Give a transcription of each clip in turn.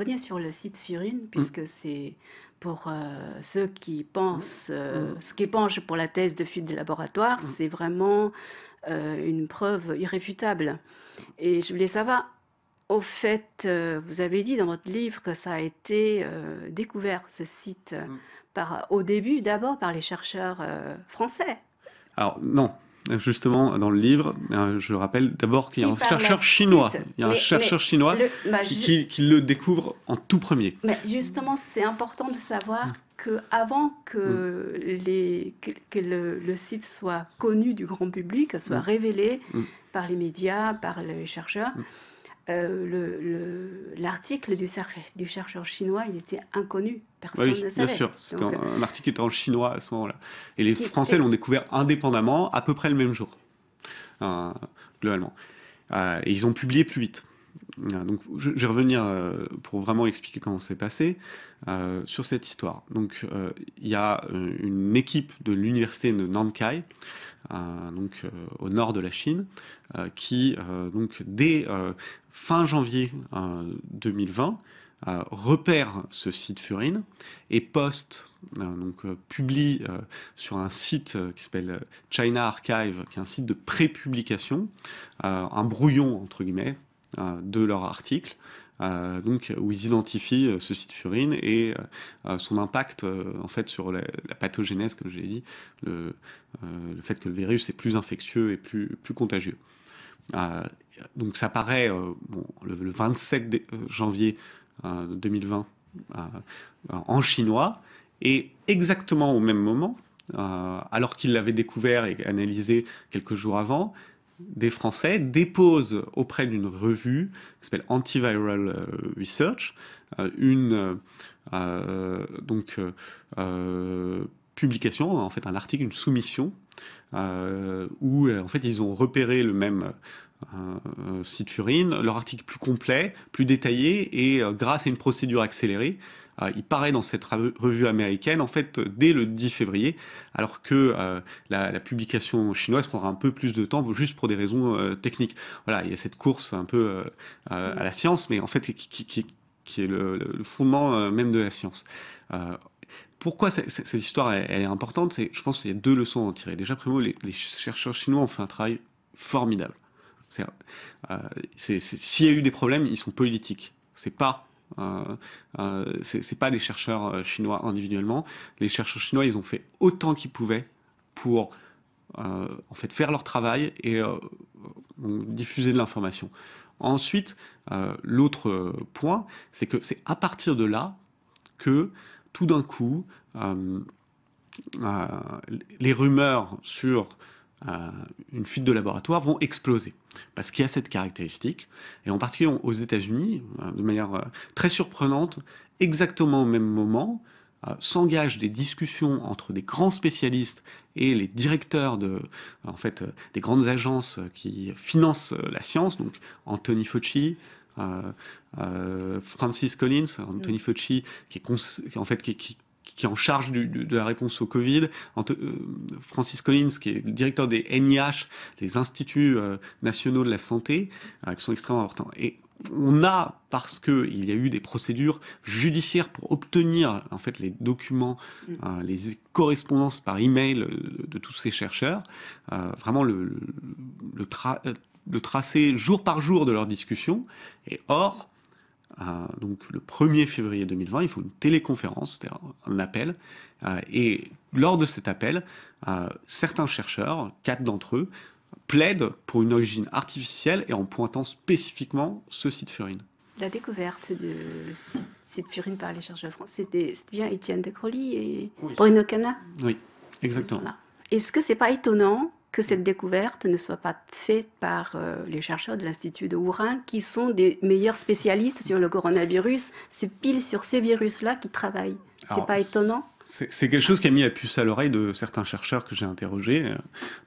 revenir sur le site furine mm. puisque c'est pour euh, ceux qui pensent, euh, mm. ce qui penchent pour la thèse de fuite des laboratoire, mm. c'est vraiment euh, une preuve irréfutable. Et je voulais savoir, au fait, vous avez dit dans votre livre que ça a été découvert, ce site, par, au début d'abord par les chercheurs français. Alors non, justement dans le livre. Euh, je rappelle d'abord qu'il y a un chercheur chinois. Il y a un chercheur chinois bah, qui, le découvre en tout premier. justement, c'est important de savoir hum. que avant que, hum. les, le, site soit connu du grand public, soit hum. révélé par les médias, par les chercheurs. Euh, l'article du, chercheur chinois, il était inconnu. Personne ne savait. Bien sûr, c'était euh, un, article qui était en chinois à ce moment-là. Et les Français l'ont découvert indépendamment à peu près le même jour, euh, globalement. et ils ont publié plus vite. Donc, je, vais revenir pour vraiment expliquer comment c'est passé sur cette histoire. Donc, il y a une équipe de l'université de Nankai donc euh, au nord de la Chine, euh, qui euh, donc dès fin janvier 2020 repère ce site Furine et poste, donc publie sur un site qui s'appelle China Archive, qui est un site de prépublication, un brouillon entre guillemets, euh, de leur article, euh, donc, où ils identifient euh, ce site furine et son impact en fait, sur la, pathogenèse, pathogénèse, comme je l'ai dit, le, fait que le virus est plus infectieux et plus, contagieux. donc ça paraît, le, 27 janvier 2020 en chinois, et exactement au même moment, alors qu'ils l'avaient découvert et analysé quelques jours avant, des Français déposent auprès d'une revue qui s'appelle Antiviral euh, Research, euh, une euh, donc, publication, en fait un article, une soumission, où en fait ils ont repéré le même citurine, leur article plus complet, plus détaillé, et grâce à une procédure accélérée, euh, il paraît dans cette revue américaine, en fait, dès le 10 février, alors que euh, la, publication chinoise prendra un peu plus de temps, juste pour des raisons euh, techniques. Voilà, il y a cette course un peu à la science, mais en fait, qui, est le, fondement même de la science pourquoi cette, histoire elle, est importante je pense qu'il y a deux leçons à en tirer. Déjà, primo, les, chercheurs chinois ont fait un travail formidable. s'il y a eu des problèmes, ils sont politiques. C'est pas euh, euh, c'est pas des chercheurs euh, chinois individuellement. Les chercheurs chinois, ils ont fait autant qu'ils pouvaient pour en fait faire leur travail et diffuser de l'information. Ensuite, l'autre point, c'est que c'est à partir de là que tout d'un coup, les rumeurs sur une fuite de laboratoire vont exploser parce qu'il y a cette caractéristique et en particulier aux États-Unis euh, de manière euh, très surprenante exactement au même moment euh, s'engagent des discussions entre des grands spécialistes et les directeurs de, en fait, des grandes agences qui financent la science, donc Anthony Fauci, Francis Collins, Anthony Fauci, qui est, en fait, qui qui est en charge de la réponse au Covid, euh, Francis Collins, qui est le directeur des NIH, les instituts euh, nationaux de la santé, euh, qui sont extrêmement importants. Et on a, parce qu'il y a eu des procédures judiciaires pour obtenir en fait les documents, mm. les correspondances par email de tous ces chercheurs, vraiment le, le tracé jour par jour de leurs discussions. Et or, donc le 1er février 2020, il faut une téléconférence, c'est-à-dire un appel. Euh, et lors de cet appel, euh, certains chercheurs, quatre d'entre eux, plaident pour une origine artificielle et en pointant spécifiquement ce site furine. La découverte de site furine par les chercheurs français, c'était bien Étienne de Crowley et Bruno Cana. Oui, exactement. Est-ce que c'est pas étonnant que cette découverte ne soit pas faite par euh, les chercheurs de l'Institut de Wuhan, qui sont des meilleurs spécialistes sur le coronavirus. C'est pile sur ces virus-là qu'ils travaillent. C'est pas étonnant c'est quelque chose qui a mis la puce à l'oreille de certains chercheurs que j'ai interrogés.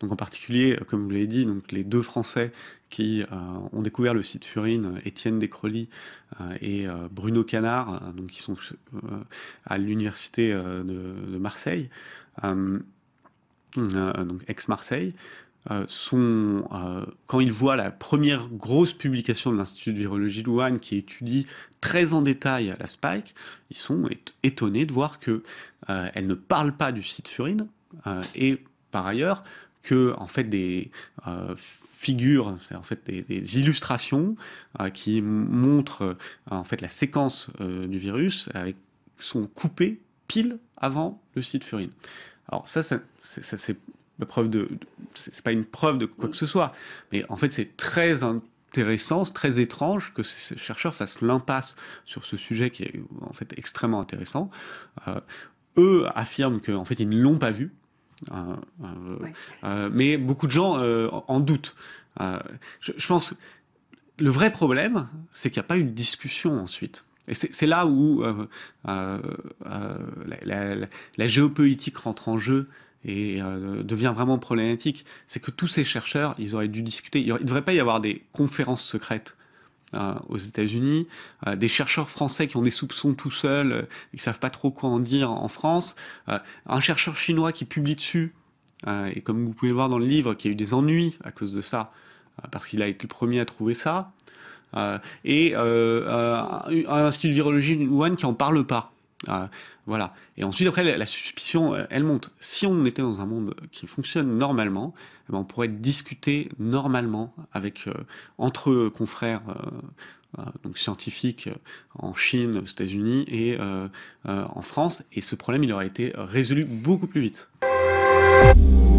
Donc en particulier, euh, comme vous l'avez dit, donc les deux Français qui euh, ont découvert le site Furine, Étienne Descroly et Bruno Canard, donc qui sont à l'université de, de, Marseille. Mmh, euh, donc ex-Marseille, euh, sont, euh, quand ils voient la première grosse publication de l'Institut de virologie Wuhan qui étudie très en détail la spike, ils sont étonnés de voir que elle ne parle pas du site furine et par ailleurs que en fait des figures, c'est en fait des, illustrations qui montrent en fait la séquence du virus avec sont coupées pile avant le site furine. Alors ça, ça c'est preuve de, c'est pas une preuve de quoi mm. que ce soit, mais en fait c'est très intéressant, c'est très étrange que ces chercheurs fassent l'impasse sur ce sujet qui est en fait extrêmement intéressant. Euh, eux affirment qu'en fait ils ne l'ont pas vu, euh, euh, mais beaucoup de gens en doutent. Je, je, pense le vrai problème, c'est qu'il n'y a pas eu de discussion ensuite. Et c'est là où euh, euh, euh, la, géopolitique rentre en jeu et devient vraiment problématique. C'est que tous ces chercheurs, ils auraient dû discuter. Il ne devrait pas y avoir des conférences secrètes aux États-Unis, des chercheurs français qui ont des soupçons tout seuls, ils ne savent pas trop quoi en dire en France, un chercheur chinois qui publie dessus, et comme vous pouvez le voir dans le livre, qui a eu des ennuis à cause de ça, parce qu'il a été le premier à trouver ça. Euh, et euh, euh, un institut de virologie Wuhan qui en parle pas. voilà. Et ensuite, après, la, suspicion, elle monte. Si on était dans un monde qui fonctionne normalement, eh ben, on pourrait discuter normalement avec entre confrères, donc scientifiques en Chine, aux États-Unis et en France. Et ce problème, il aurait été résolu beaucoup plus vite.